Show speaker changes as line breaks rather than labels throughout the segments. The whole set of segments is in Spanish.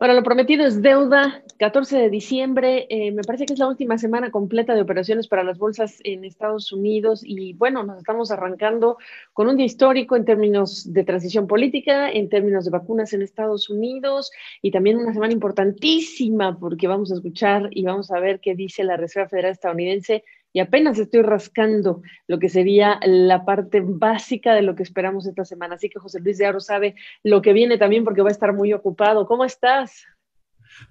Bueno, lo prometido es deuda. 14 de diciembre, eh, me parece que es la última semana completa de operaciones para las bolsas en Estados Unidos y bueno, nos estamos arrancando con un día histórico en términos de transición política, en términos de vacunas en Estados Unidos y también una semana importantísima porque vamos a escuchar y vamos a ver qué dice la Reserva Federal estadounidense y apenas estoy rascando lo que sería la parte básica de lo que esperamos esta semana. Así que José Luis de Aro sabe lo que viene también porque va a estar muy ocupado. ¿Cómo estás?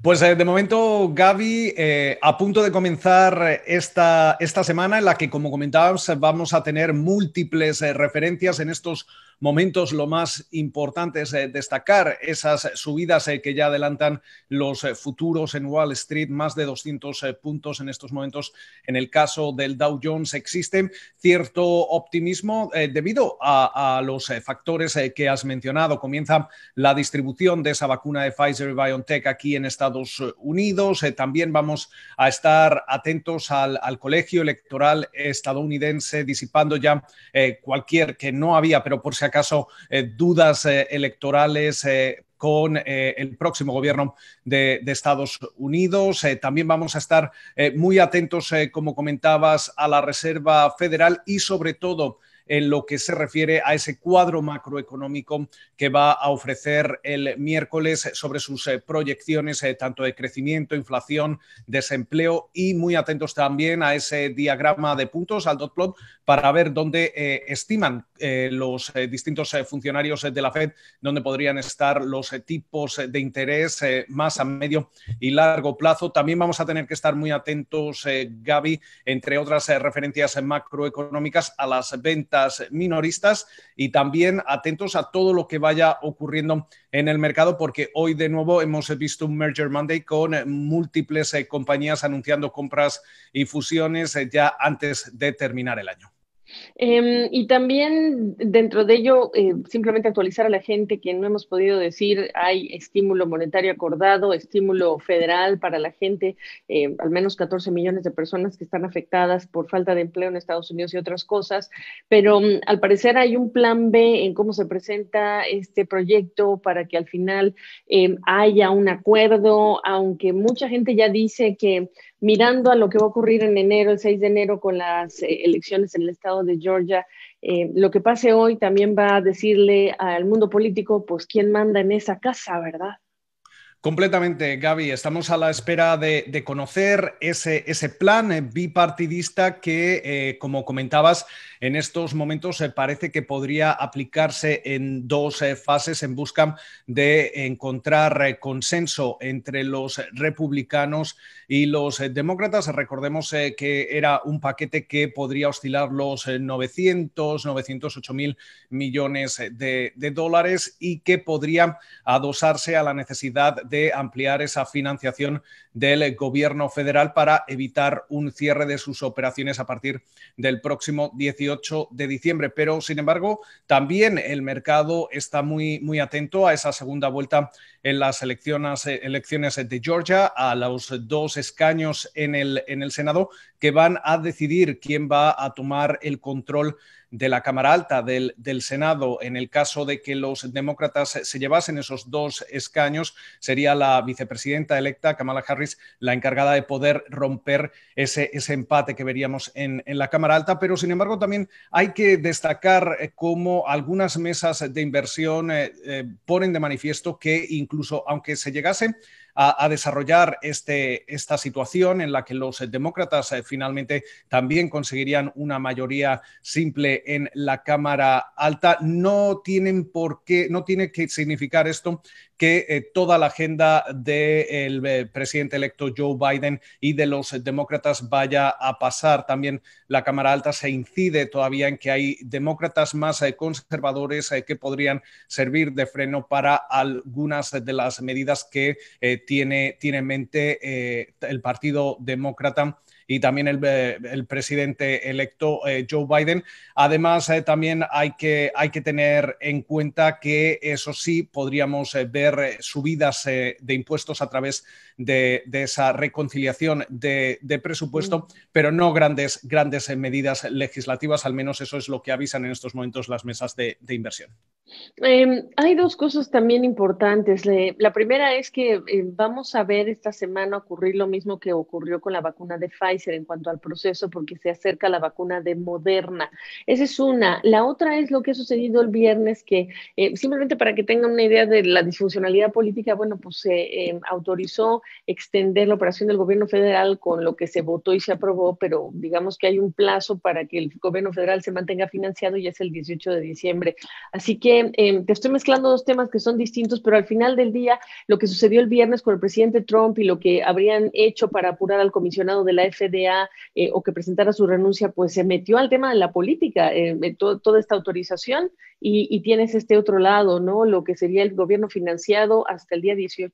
Pues eh, de momento, Gaby, eh, a punto de comenzar esta, esta semana en la que, como comentábamos, vamos a tener múltiples eh, referencias en estos momentos lo más importante es eh, destacar esas subidas eh, que ya adelantan los eh, futuros en Wall Street, más de 200 puntos en estos momentos. En el caso del Dow Jones existe cierto optimismo debido a, los factores que has mencionado. Comienza la distribución de esa vacuna de Pfizer y BioNTech aquí en Estados Unidos. también vamos a estar atentos al, colegio electoral estadounidense disipando ya cualquier que no había, pero por si acaso eh, dudas eh, electorales eh, con el próximo gobierno de, Estados Unidos. también vamos a estar muy atentos, como comentabas, a la Reserva Federal y sobre todo en lo que se refiere a ese cuadro macroeconómico que va a ofrecer el miércoles sobre sus eh, proyecciones eh, tanto de crecimiento, inflación, desempleo y muy atentos también a ese diagrama de puntos, al dot plot, para ver dónde eh, estiman los distintos funcionarios de la Fed, dónde podrían estar los tipos de interés más a medio y largo plazo. También vamos a tener que estar muy atentos, Gaby, entre otras referencias macroeconómicas, a las ventas minoristas y también atentos a todo lo que vaya ocurriendo en el mercado porque hoy de nuevo hemos visto un Merger Monday con múltiples eh, compañías anunciando compras y fusiones eh, ya antes de terminar el año.
Em, y también dentro de ello, eh, simplemente actualizar a la gente que no hemos podido decir, hay estímulo monetario acordado, estímulo federal para la gente, em, al menos 14 millones de personas que están afectadas por falta de empleo en Estados Unidos y otras cosas, pero mm, al parecer hay un plan B en cómo se presenta este proyecto para que al final em, haya un acuerdo, aunque mucha gente ya dice que mirando a lo que va a ocurrir en enero, el 6 de enero, con las eh, elecciones en el estado de Georgia, eh, lo que pase hoy también va a decirle al mundo político, pues, quién manda en esa casa, ¿verdad?
Completamente, Gaby. Estamos a la espera de, conocer ese, ese, plan eh, bipartidista que, como comentabas, en estos momentos eh, parece que podría aplicarse en dos eh, fases en busca de encontrar eh, consenso entre los republicanos y los demócratas. Recordemos que era un paquete que podría oscilar los 900, 908 mil millones de, dólares y que podría adosarse a la necesidad de ampliar esa financiación del gobierno federal para evitar un cierre de sus operaciones a partir del próximo 18 de diciembre. Pero, sin embargo, también el mercado está muy, muy atento a esa segunda vuelta en las elecciones, eh, elecciones de Georgia, a los dos escaños en el, en el Senado que van a decidir quién va a tomar el control de la Cámara Alta, del, del Senado, en el caso de que los demócratas se llevasen esos dos escaños, sería la vicepresidenta electa, Kamala Harris, la encargada de poder romper ese, ese empate que veríamos en, la Cámara Alta. Pero, sin embargo, también hay que destacar eh, cómo algunas mesas de inversión eh, eh, ponen de manifiesto que incluso aunque se llegase a, desarrollar este, esta situación en la que los demócratas eh, finalmente también conseguirían una mayoría simple en la Cámara Alta. No tienen por qué, no tiene que significar esto que eh, toda la agenda del eh, presidente electo Joe Biden y de los demócratas vaya a pasar. También la Cámara Alta se incide todavía en que hay demócratas más conservadores que podrían servir de freno para algunas de las medidas que tiene, tiene en mente eh, el Partido Demócrata y también el, eh, presidente electo eh, Joe Biden. Además, eh, también hay que, hay que tener en cuenta que, eso sí, podríamos ver subidas de impuestos a través de, esa reconciliación de, presupuesto, mm. pero no grandes, grandes medidas legislativas, al menos eso es lo que avisan en estos momentos las mesas de, inversión.
Em, hay dos cosas también importantes. la primera es que vamos a ver esta semana ocurrir lo mismo que ocurrió con la vacuna de Pfizer en cuanto al proceso porque se acerca la vacuna de Moderna. Esa es una. La otra es lo que ha sucedido el viernes, que eh, simplemente para que tengan una idea de la disfuncionalidad política, bueno, pues se eh, autorizó extender la operación del gobierno federal con lo que se votó y se aprobó, pero digamos que hay un plazo para que el gobierno federal se mantenga financiado y es el 18 de diciembre. Así que em, te estoy mezclando dos temas que son distintos, pero al final del día, lo que sucedió el viernes con el presidente Trump y lo que habrían hecho para apurar al comisionado de la FDA, idea eh, o que presentara su renuncia, pues se metió al tema de la política, eh, toda esta autorización y, tienes este otro lado, ¿no? Lo que sería el gobierno financiado hasta el día 18.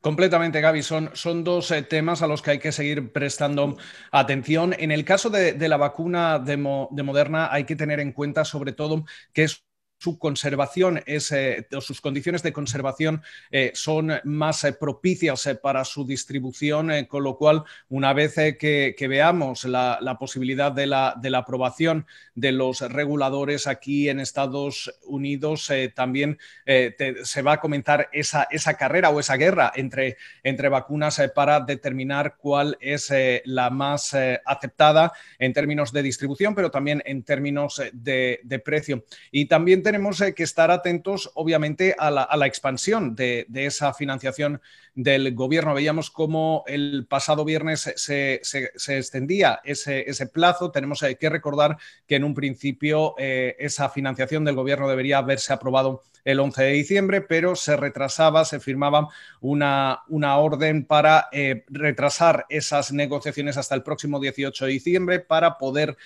Completamente, Gaby. Son, son dos eh, temas a los que hay que seguir prestando atención. En el caso de, la vacuna de, de, Moderna, hay que tener en cuenta, sobre todo, que es su conservación es, eh, sus condiciones de conservación eh, son más eh, propicias para su distribución, con lo cual, una vez que, veamos la, posibilidad de la, de la, aprobación de los reguladores aquí en Estados Unidos, también se va a comenzar esa, esa carrera o esa guerra entre, entre vacunas para determinar cuál es la más aceptada en términos de distribución, pero también en términos de, precio. Y también tenemos eh, que estar atentos, obviamente, a la, expansión de, de, esa financiación del gobierno. Veíamos cómo el pasado viernes se, extendía ese, ese, plazo. Tenemos eh, que recordar que en un principio eh, esa financiación del gobierno debería haberse aprobado el 11 de diciembre, pero se retrasaba, se firmaba una, una orden para eh, retrasar esas negociaciones hasta el próximo 18 de diciembre para poder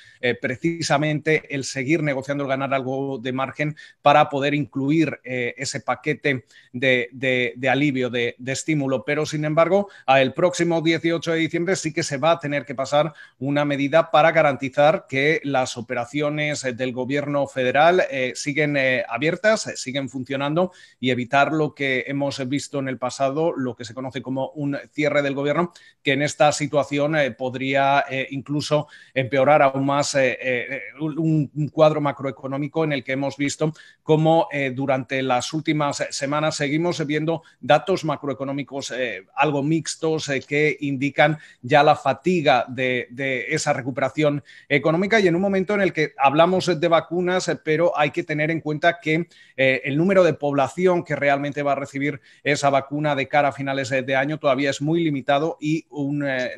precisamente el seguir negociando, el ganar algo de margen para poder incluir ese paquete de, alivio, de, de pero sin embargo, a el próximo 18 de diciembre sí que se va a tener que pasar una medida para garantizar que las operaciones del gobierno federal eh, siguen eh, abiertas, siguen funcionando y evitar lo que hemos visto en el pasado, lo que se conoce como un cierre del gobierno, que en esta situación eh, podría incluso empeorar aún más un, cuadro macroeconómico en el que hemos visto cómo durante las últimas semanas seguimos viendo datos macroeconómicos eh, algo mixtos eh, que indican ya la fatiga de, esa recuperación económica y en un momento en el que hablamos de vacunas, eh, pero hay que tener en cuenta que el número de población que realmente va a recibir esa vacuna de cara a finales de, año todavía es muy limitado y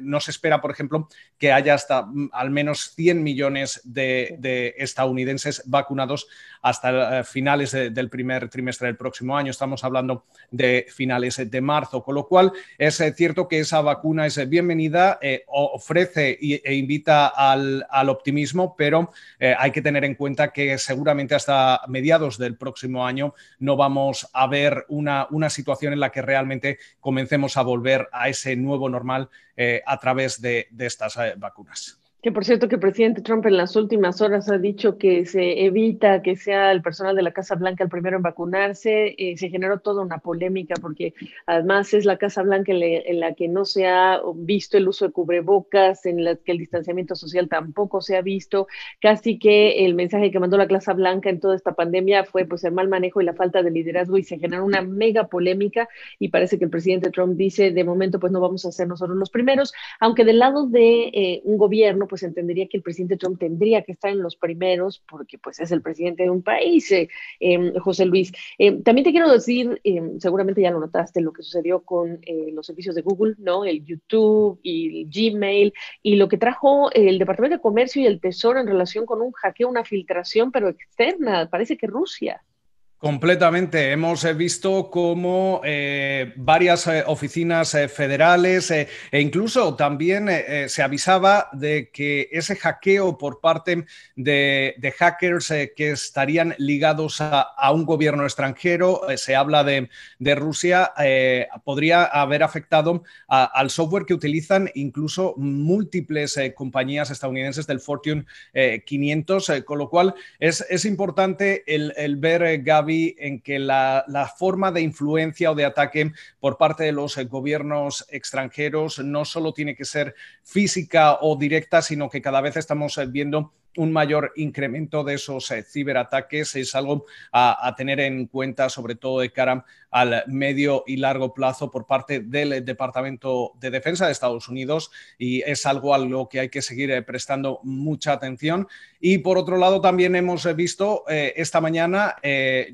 no se espera, por ejemplo, que haya hasta mm, al menos 100 millones de, de estadounidenses vacunados hasta eh, finales del primer trimestre del próximo año. Estamos hablando de finales de marzo, con lo cual es eh, cierto que esa vacuna es eh, bienvenida, ofrece e invita al, optimismo, pero hay que tener en cuenta que seguramente hasta mediados del próximo año no vamos a ver una, una situación en la que realmente comencemos a volver a ese nuevo normal a través de estas vacunas.
Que por cierto que el presidente Trump en las últimas horas ha dicho que se evita que sea el personal de la Casa Blanca el primero en vacunarse. Eh, se generó toda una polémica porque además es la Casa Blanca en la, que no se ha visto el uso de cubrebocas, en la que el distanciamiento social tampoco se ha visto. Casi que el mensaje que mandó la Casa Blanca en toda esta pandemia fue pues el mal manejo y la falta de liderazgo y se generó una mega polémica y parece que el presidente Trump dice de momento pues no vamos a ser nosotros los primeros, aunque del lado de eh, un gobierno pues entendería que el presidente Trump tendría que estar en los primeros porque pues es el presidente de un país, eh, em, José Luis. Em, también te quiero decir, em, seguramente ya lo notaste, lo que sucedió con eh, los servicios de Google, ¿no? El YouTube y el Gmail y lo que trajo el Departamento de Comercio y el Tesoro en relación con un hackeo, una filtración, pero externa, parece que Rusia.
Completamente. Hemos eh, visto cómo eh, varias eh, oficinas federales e incluso también se avisaba de que ese hackeo por parte de, hackers que estarían ligados a, un gobierno extranjero, se habla de, Rusia, podría haber afectado al software que utilizan incluso múltiples compañías estadounidenses del Fortune 500, con lo cual es, importante el, ver, en que la, la, forma de influencia o de ataque por parte de los eh, gobiernos extranjeros no solo tiene que ser física o directa, sino que cada vez estamos eh, viendo un mayor incremento de esos eh, ciberataques es algo a, tener en cuenta, sobre todo de cara al medio y largo plazo por parte del Departamento de Defensa de Estados Unidos y es algo a lo que hay que seguir eh, prestando mucha atención. Y por otro lado, también hemos eh, visto esta mañana,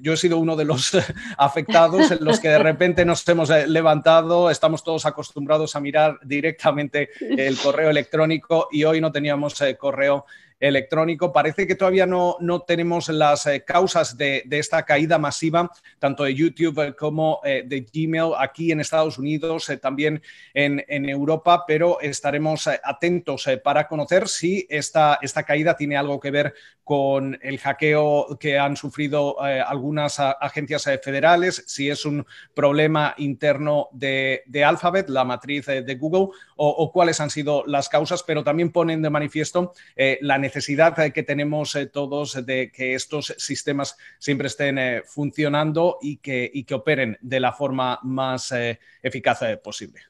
yo he sido uno de los afectados en los que de repente nos hemos levantado, estamos todos acostumbrados a mirar directamente el correo electrónico y hoy no teníamos correo electrónico. Parece que todavía no, no tenemos las eh, causas de, de, esta caída masiva, tanto de YouTube como eh, de Gmail aquí en Estados Unidos, eh, también en, en, Europa, pero estaremos atentos para conocer si esta, esta caída tiene algo que ver con el hackeo que han sufrido algunas agencias federales, si es un problema interno de, de Alphabet, la matriz de Google, o, o, cuáles han sido las causas, pero también ponen de manifiesto la necesidad necesidad eh, que tenemos eh, todos de que estos sistemas siempre estén eh, funcionando y que, y que operen de la forma más eficaz posible.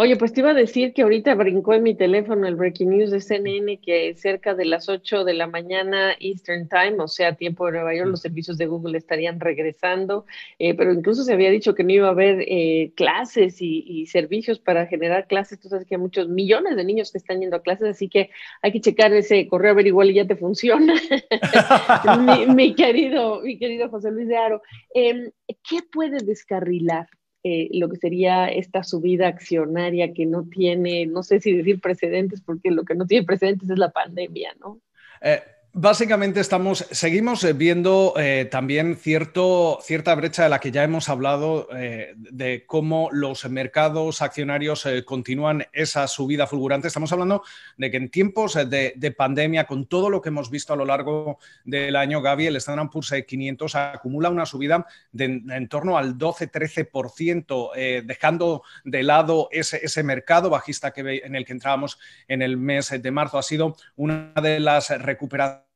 Oye, pues te iba a decir que ahorita brincó en mi teléfono el Breaking News de CNN que cerca de las 8 de la mañana Eastern Time, o sea, tiempo de Nueva York, los servicios de Google estarían regresando, eh, pero incluso se había dicho que no iba a haber eh, clases y, servicios para generar clases. Tú sabes que hay muchos millones de niños que están yendo a clases, así que hay que checar ese correo a ver igual y ya te funciona. mi, querido, mi querido José Luis de Aro, em, ¿qué puede descarrilar eh, lo que sería esta subida accionaria que no tiene, no sé si decir precedentes, porque lo que no tiene precedentes es la pandemia, ¿no?
Eh, Básicamente estamos, seguimos eh, viendo eh, también cierto, cierta brecha de la que ya hemos hablado, eh, de cómo los mercados accionarios continúan esa subida fulgurante. Estamos hablando de que en tiempos de, pandemia, con todo lo que hemos visto a lo largo del año, Gaby, el Standard Poor's 500 acumula una subida de, en torno al 12-13%, dejando de lado ese, ese mercado bajista que, en el que entrábamos en el mes de marzo. Ha sido una de las recuperaciones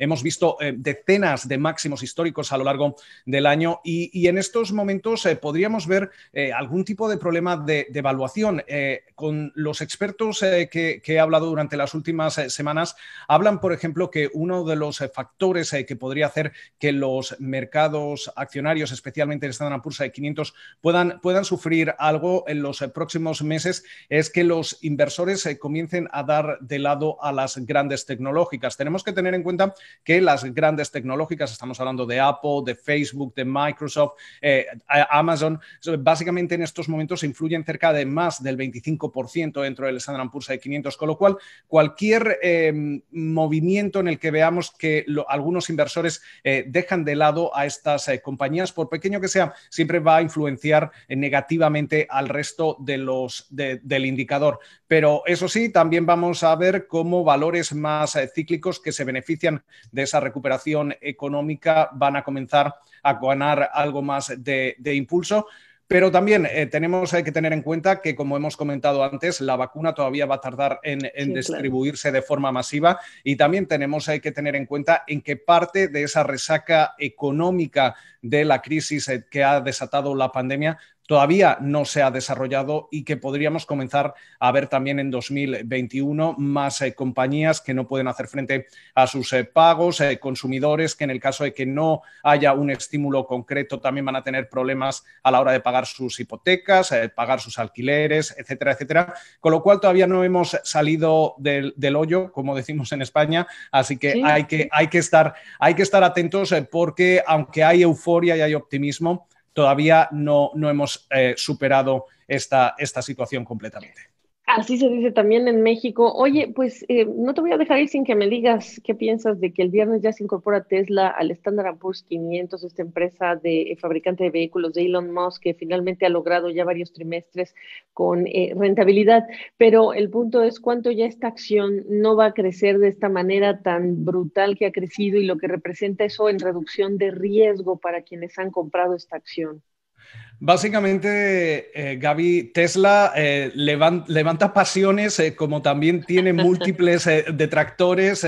Hemos visto eh, decenas de máximos históricos a lo largo del año y, en estos momentos eh, podríamos ver eh, algún tipo de problema de, evaluación. con los expertos que, he hablado durante las últimas semanas, hablan, por ejemplo, que uno de los factores que podría hacer que los mercados accionarios, especialmente el pursa de 500, puedan, puedan sufrir algo en los próximos meses es que los inversores comiencen a dar de lado a las grandes tecnológicas. Tenemos que tener en cuenta que las grandes tecnológicas, estamos hablando de Apple, de Facebook, de Microsoft, eh, Amazon, básicamente en estos momentos influyen cerca de más del 25% dentro del Standard de 500, con lo cual cualquier em, movimiento en el que veamos que algunos inversores eh, dejan de lado a estas eh, compañías, por pequeño que sea, siempre va a influenciar negativamente al resto de los, del indicador. Pero eso sí, también vamos a ver cómo valores más cíclicos que se benefician de esa recuperación económica van a comenzar a ganar algo más de, impulso. Pero también eh, tenemos que tener en cuenta que, como hemos comentado antes, la vacuna todavía va a tardar en, distribuirse de forma masiva y también tenemos que tener en cuenta en qué parte de esa resaca económica de la crisis eh, que ha desatado la pandemia todavía no se ha desarrollado y que podríamos comenzar a ver también en 2021 más eh, compañías que no pueden hacer frente a sus eh, pagos, eh, consumidores que en el caso de que no haya un estímulo concreto también van a tener problemas a la hora de pagar sus hipotecas, pagar sus alquileres, etcétera, etcétera. Con lo cual todavía no hemos salido del, hoyo, como decimos en España, así que, hay, que, hay, que estar, hay que estar atentos porque aunque hay euforia y hay optimismo, todavía no, no hemos eh, superado esta, esta situación completamente.
Así se dice también en México. Oye, pues eh, no te voy a dejar ir sin que me digas qué piensas de que el viernes ya se incorpora Tesla al Standard Poor's 500, esta empresa de eh, fabricante de vehículos de Elon Musk, que finalmente ha logrado ya varios trimestres con eh, rentabilidad. Pero el punto es cuánto ya esta acción no va a crecer de esta manera tan brutal que ha crecido y lo que representa eso en reducción de riesgo para quienes han comprado esta acción.
Básicamente, eh, Gaby, Tesla eh, levanta pasiones eh, como también tiene múltiples detractores.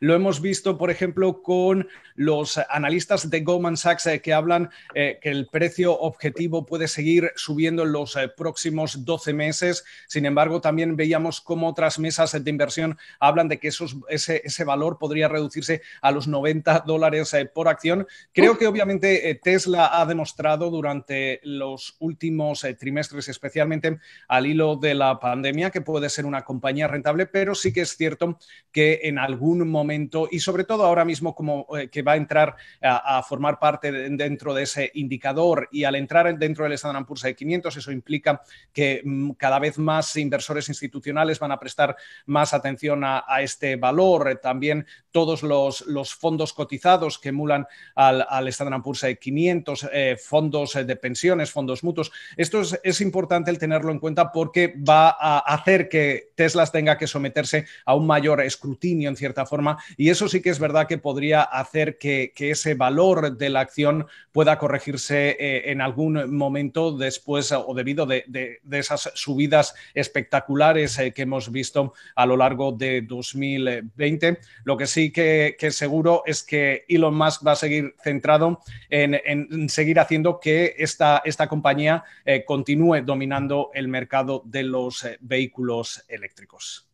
lo hemos visto, por ejemplo, con los analistas de Goldman Sachs que hablan que el precio objetivo puede seguir subiendo en los próximos 12 meses. Sin embargo, también veíamos cómo otras mesas de inversión hablan de que esos, ese, ese, valor podría reducirse a los 90 dólares por acción. Creo que obviamente Tesla ha demostrado durante los últimos eh, trimestres, especialmente al hilo de la pandemia, que puede ser una compañía rentable, pero sí que es cierto que en algún momento, y sobre todo ahora mismo como eh, que va a entrar a, formar parte dentro de ese indicador y al entrar dentro del Standard Poor's de 500, eso implica que mm, cada vez más inversores institucionales van a prestar más atención a, este valor. También todos los, los, fondos cotizados que emulan al, al Standard de 500, eh, fondos de pensiones, fondos mutuos. Esto es, importante el tenerlo en cuenta porque va a hacer que Tesla tenga que someterse a un mayor escrutinio en cierta forma y eso sí que es verdad que podría hacer que, ese valor de la acción pueda corregirse eh, en algún momento después o debido de, esas subidas espectaculares eh, que hemos visto a lo largo de 2020. Lo que sí que, seguro es que Elon Musk va a seguir centrado en, seguir haciendo que esta esta compañía eh, continúe dominando el mercado de los eh, vehículos eléctricos.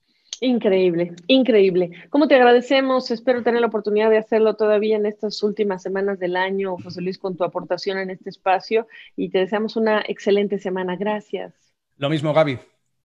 Increíble, increíble. ¿Cómo te agradecemos? Espero tener la oportunidad de hacerlo todavía en estas últimas semanas del año, José Luis, con tu aportación en este espacio y te deseamos una excelente semana. Gracias.
Lo mismo, Gaby.